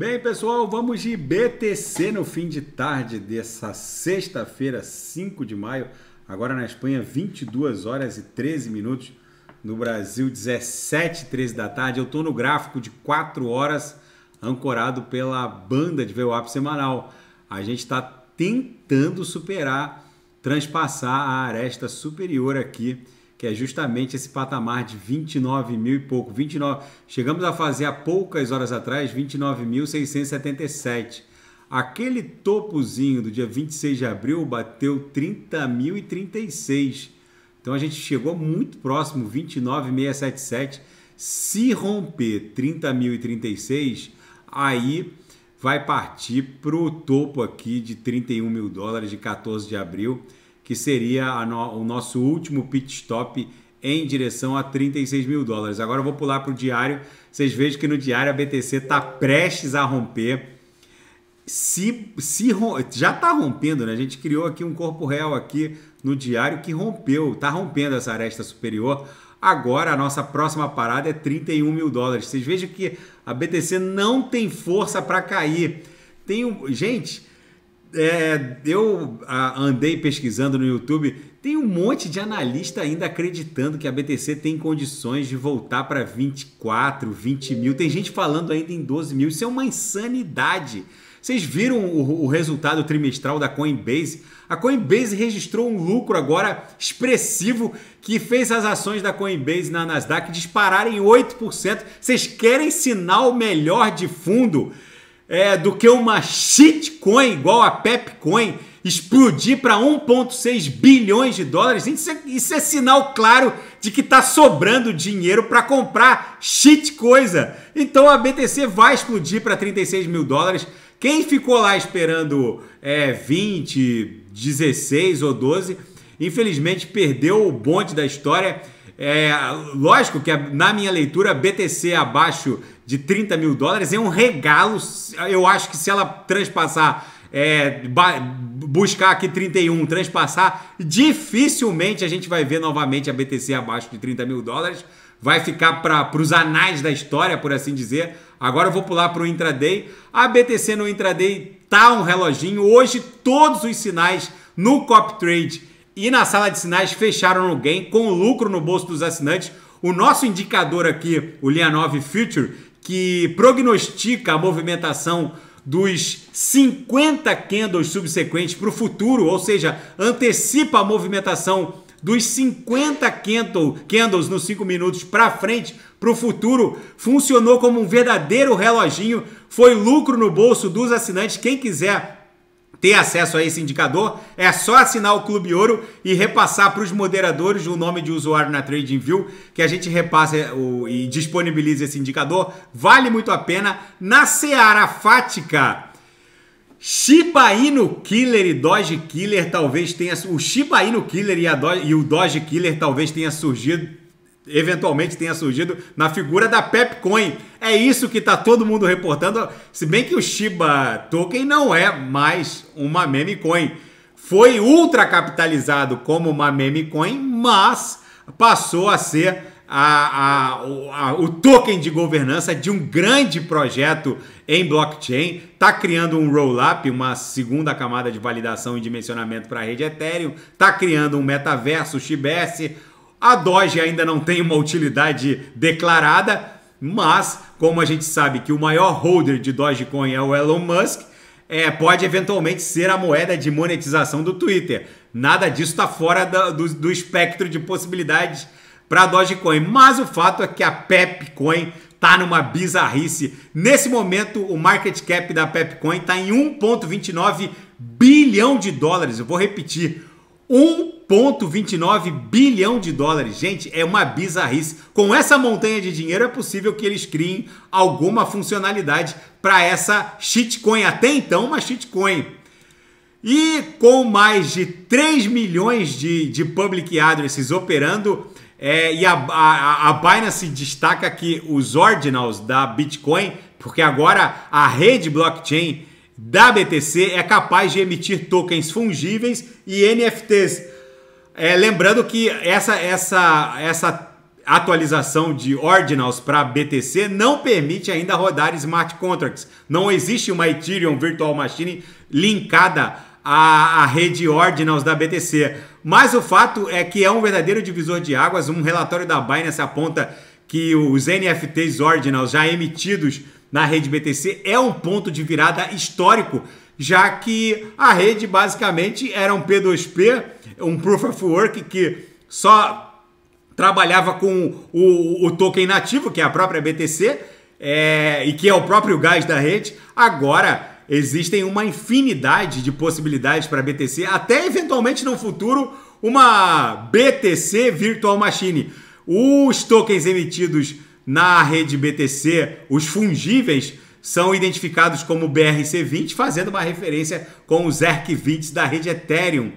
Bem, pessoal, vamos de BTC no fim de tarde dessa sexta-feira, 5 de maio. Agora na Espanha, 22 horas e 13 minutos. No Brasil, 17 13 da tarde. Eu estou no gráfico de 4 horas, ancorado pela banda de VWAP semanal. A gente está tentando superar, transpassar a aresta superior aqui que é justamente esse patamar de 29 mil e pouco. 29, chegamos a fazer há poucas horas atrás 29.677. Aquele topozinho do dia 26 de abril bateu 30.036. Então a gente chegou muito próximo, 29.677. Se romper 30.036, aí vai partir para o topo aqui de 31 mil dólares de 14 de abril que seria no, o nosso último pit stop em direção a 36 mil dólares. Agora eu vou pular para o diário. Vocês vejam que no diário a BTC está prestes a romper. Se, se já está rompendo, né? A gente criou aqui um corpo real aqui no diário que rompeu, está rompendo essa aresta superior. Agora a nossa próxima parada é 31 mil dólares. Vocês vejam que a BTC não tem força para cair. Tem um... Gente, é, eu ah, andei pesquisando no YouTube, tem um monte de analista ainda acreditando que a BTC tem condições de voltar para 24, 20 mil. Tem gente falando ainda em 12 mil. Isso é uma insanidade. Vocês viram o, o resultado trimestral da Coinbase? A Coinbase registrou um lucro agora expressivo que fez as ações da Coinbase na Nasdaq dispararem 8%. Vocês querem sinal melhor de fundo? é, do que uma shitcoin igual a Pepcoin explodir para 1,6 bilhões de dólares, isso é, isso é, sinal claro de que está sobrando dinheiro para comprar shit coisa. Então a BTC vai explodir para 36 mil dólares. Quem ficou lá esperando é, 20, 16 ou 12, infelizmente perdeu o bonde da história é, lógico que na minha leitura, BTC abaixo de 30 mil dólares é um regalo. Eu acho que se ela transpassar, é, buscar aqui 31, transpassar, dificilmente a gente vai ver novamente a BTC abaixo de 30 mil dólares. Vai ficar para os anais da história, por assim dizer. Agora eu vou pular para o intraday. A BTC no intraday tá um reloginho. Hoje todos os sinais no cop trade e na sala de sinais fecharam no gain com lucro no bolso dos assinantes. O nosso indicador aqui, o 9 Future, que prognostica a movimentação dos 50 candles subsequentes para o futuro, ou seja, antecipa a movimentação dos 50 candles nos 5 minutos para frente para o futuro, funcionou como um verdadeiro reloginho, foi lucro no bolso dos assinantes. Quem quiser ter acesso a esse indicador, é só assinar o Clube Ouro e repassar para os moderadores o nome de usuário na TradingView, que a gente repassa é, o, e disponibiliza esse indicador. Vale muito a pena. Na Seara Fática, Shiba Inu Killer e Doge Killer talvez tenha... O Shiba Inu Killer e, Doge, e o Doge Killer talvez tenha surgido eventualmente tenha surgido na figura da Pepcoin. É isso que tá todo mundo reportando. Se bem que o Shiba Token não é mais uma meme coin. Foi ultra capitalizado como uma meme coin, mas passou a ser a, a, a, o token de governança de um grande projeto em blockchain, está criando um roll-up, uma segunda camada de validação e dimensionamento para a rede Ethereum, está criando um metaverso, o a Doge ainda não tem uma utilidade declarada, mas, como a gente sabe que o maior holder de Dogecoin é o Elon Musk, é, pode eventualmente ser a moeda de monetização do Twitter. Nada disso está fora do, do, espectro de possibilidades para Dogecoin. Mas o fato é que a Pepcoin está numa bizarrice. Nesse momento, o market cap da Pepcoin está em 1,29 bilhão de dólares. Eu vou repetir: 1 1,29 bilhão de dólares. Gente, é uma bizarrice. Com essa montanha de dinheiro é possível que eles criem alguma funcionalidade para essa shitcoin, até então uma shitcoin. E com mais de 3 milhões de, de public addresses operando, é, e a, a, a Binance destaca que os ordinals da Bitcoin, porque agora a rede blockchain da BTC é capaz de emitir tokens fungíveis e NFTs, é, lembrando que essa, essa, essa atualização de Ordinals para BTC não permite ainda rodar smart contracts. Não existe uma Ethereum Virtual Machine linkada à, à rede Ordinals da BTC. Mas o fato é que é um verdadeiro divisor de águas. Um relatório da Binance aponta que os NFTs Ordinals já emitidos na rede BTC é um ponto de virada histórico, já que a rede basicamente era um P2P um proof of work que só trabalhava com o, o token nativo, que é a própria BTC, é, e que é o próprio gás da rede, agora existem uma infinidade de possibilidades para BTC, até eventualmente no futuro uma BTC Virtual Machine. Os tokens emitidos na rede BTC, os fungíveis, são identificados como BRC20, fazendo uma referência com os ERC20 da rede Ethereum.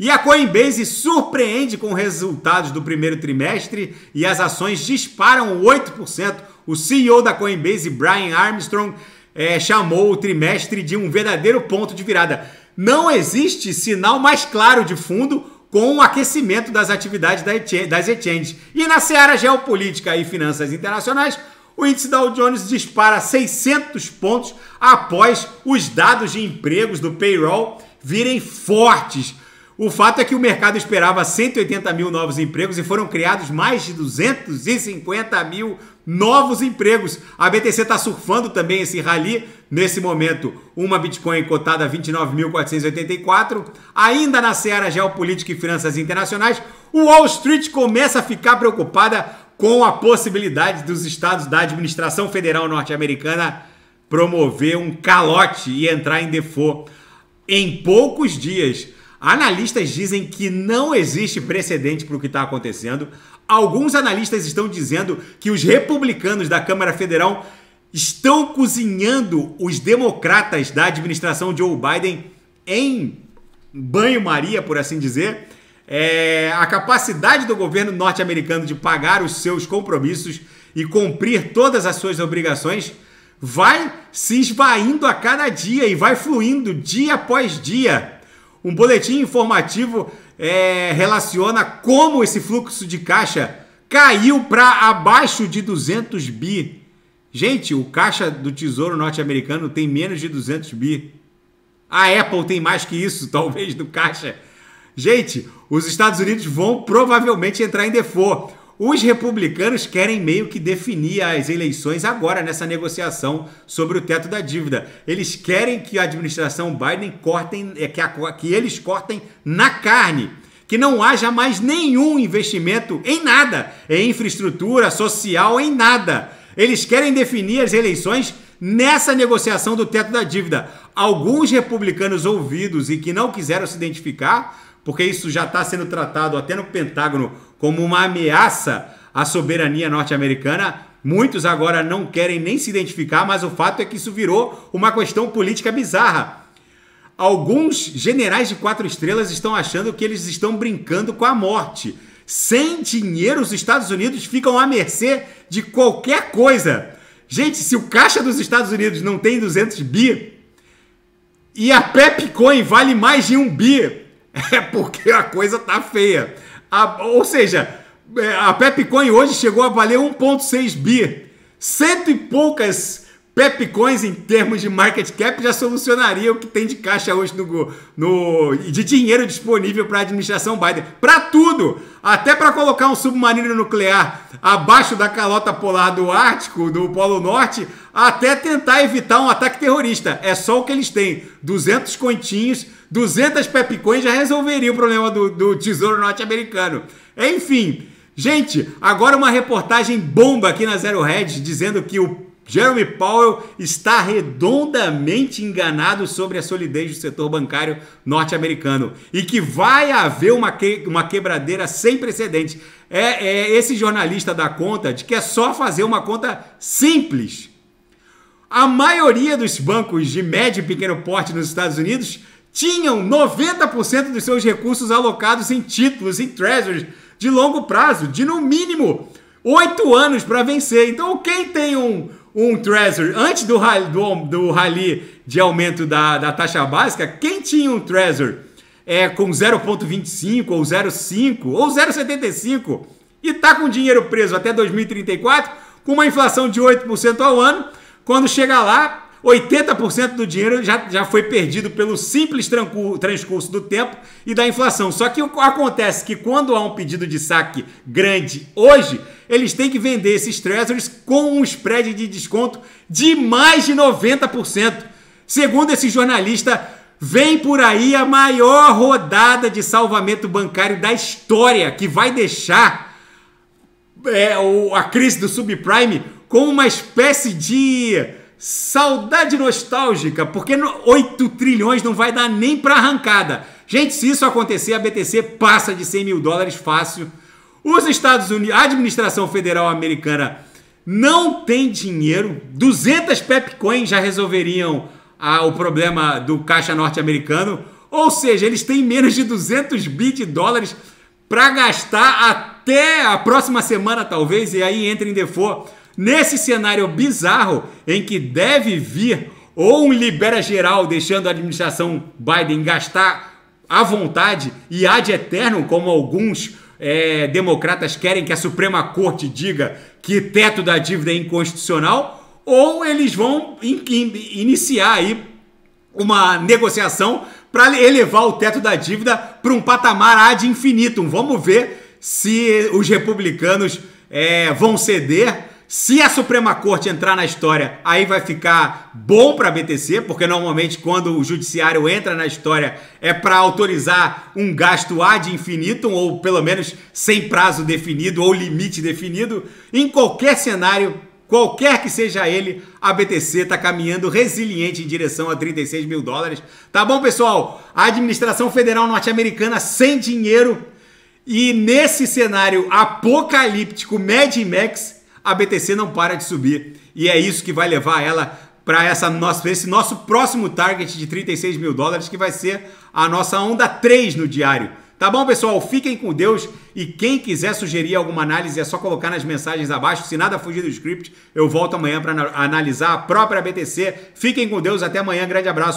E a Coinbase surpreende com resultados do primeiro trimestre e as ações disparam 8%. O CEO da Coinbase, Brian Armstrong, é, chamou o trimestre de um verdadeiro ponto de virada. Não existe sinal mais claro de fundo com o aquecimento das atividades das exchanges. E na seara geopolítica e finanças internacionais, o índice Dow Jones dispara 600 pontos após os dados de empregos do payroll virem fortes o fato é que o mercado esperava 180 mil novos empregos e foram criados mais de 250 mil novos empregos. A BTC está surfando também esse rally. Nesse momento, uma Bitcoin cotada a 29.484. Ainda na seara geopolítica e finanças internacionais, o Wall Street começa a ficar preocupada com a possibilidade dos estados da administração federal norte-americana promover um calote e entrar em default em poucos dias. Analistas dizem que não existe precedente para o que está acontecendo. Alguns analistas estão dizendo que os republicanos da Câmara Federal estão cozinhando os democratas da administração Joe Biden em banho-maria, por assim dizer. É, a capacidade do governo norte-americano de pagar os seus compromissos e cumprir todas as suas obrigações vai se esvaindo a cada dia e vai fluindo dia após dia um boletim informativo é, relaciona como esse fluxo de caixa caiu para abaixo de 200 bi. Gente, o caixa do Tesouro Norte-Americano tem menos de 200 bi. A Apple tem mais que isso, talvez, do caixa. Gente, os Estados Unidos vão provavelmente entrar em default. Os republicanos querem meio que definir as eleições agora nessa negociação sobre o teto da dívida. Eles querem que a administração Biden cortem, é, que, a, que eles cortem na carne que não haja mais nenhum investimento em nada, em infraestrutura social, em nada. Eles querem definir as eleições nessa negociação do teto da dívida. Alguns republicanos ouvidos e que não quiseram se identificar, porque isso já está sendo tratado até no Pentágono como uma ameaça à soberania norte-americana. Muitos agora não querem nem se identificar, mas o fato é que isso virou uma questão política bizarra. Alguns generais de quatro estrelas estão achando que eles estão brincando com a morte. Sem dinheiro, os Estados Unidos ficam à mercê de qualquer coisa. Gente, se o caixa dos Estados Unidos não tem 200 bi e a Pepcoin vale mais de um bi, é porque a coisa tá feia. A, ou seja, é, a Pepcoin hoje chegou a valer 1,6 bi. Cento e poucas Pepcoins, em termos de market cap, já solucionaria o que tem de caixa hoje no, no de dinheiro disponível para a administração Biden. Para tudo! Até para colocar um submarino nuclear abaixo da calota polar do Ártico, do Polo Norte, até tentar evitar um ataque terrorista. É só o que eles têm. 200 continhos, 200 pepcoins já resolveria o problema do, do tesouro norte-americano. Enfim, gente, agora uma reportagem bomba aqui na Zero Red dizendo que o Jeremy Powell está redondamente enganado sobre a solidez do setor bancário norte-americano e que vai haver uma, que, uma quebradeira sem precedentes. É, é, esse jornalista dá conta de que é só fazer uma conta simples. A maioria dos bancos de médio e pequeno porte nos Estados Unidos tinham 90% dos seus recursos alocados em títulos, em treasuries de longo prazo, de no mínimo oito anos para vencer. Então, quem tem um, um Treasury, antes do, do, do rally de aumento da, da taxa básica, quem tinha um Treasury é, com 0,25 ou 0,5 ou 0,75 e está com dinheiro preso até 2034, com uma inflação de 8% ao ano, quando chega lá, 80% do dinheiro já, já foi perdido pelo simples transcurso do tempo e da inflação. Só que acontece que quando há um pedido de saque grande hoje, eles têm que vender esses treasuries com um spread de desconto de mais de 90%. Segundo esse jornalista, vem por aí a maior rodada de salvamento bancário da história, que vai deixar é, a crise do subprime como uma espécie de Saudade nostálgica, porque 8 trilhões não vai dar nem para arrancada. Gente, se isso acontecer, a BTC passa de 100 mil dólares fácil. Os Estados Unidos, a administração federal americana não tem dinheiro. 200 pepcoins já resolveriam ah, o problema do caixa norte-americano. Ou seja, eles têm menos de 200 bit de dólares para gastar até a próxima semana, talvez, e aí entra em default Nesse cenário bizarro em que deve vir ou um libera geral, deixando a administração Biden gastar à vontade e ad eterno, como alguns é, democratas querem que a Suprema Corte diga que teto da dívida é inconstitucional, ou eles vão in in iniciar aí uma negociação para elevar o teto da dívida para um patamar ad infinitum. Vamos ver se os republicanos é, vão ceder se a Suprema Corte entrar na história, aí vai ficar bom para a BTC, porque normalmente quando o judiciário entra na história é para autorizar um gasto ad infinitum ou pelo menos sem prazo definido ou limite definido. Em qualquer cenário, qualquer que seja ele, a BTC está caminhando resiliente em direção a 36 mil dólares. Tá bom, pessoal? A administração federal norte-americana sem dinheiro e nesse cenário apocalíptico Mad Max a BTC não para de subir. E é isso que vai levar ela para esse nosso próximo target de 36 mil dólares, que vai ser a nossa onda 3 no diário. Tá bom, pessoal? Fiquem com Deus e quem quiser sugerir alguma análise é só colocar nas mensagens abaixo. Se nada fugir do script, eu volto amanhã para analisar a própria BTC. Fiquem com Deus, até amanhã. Grande abraço.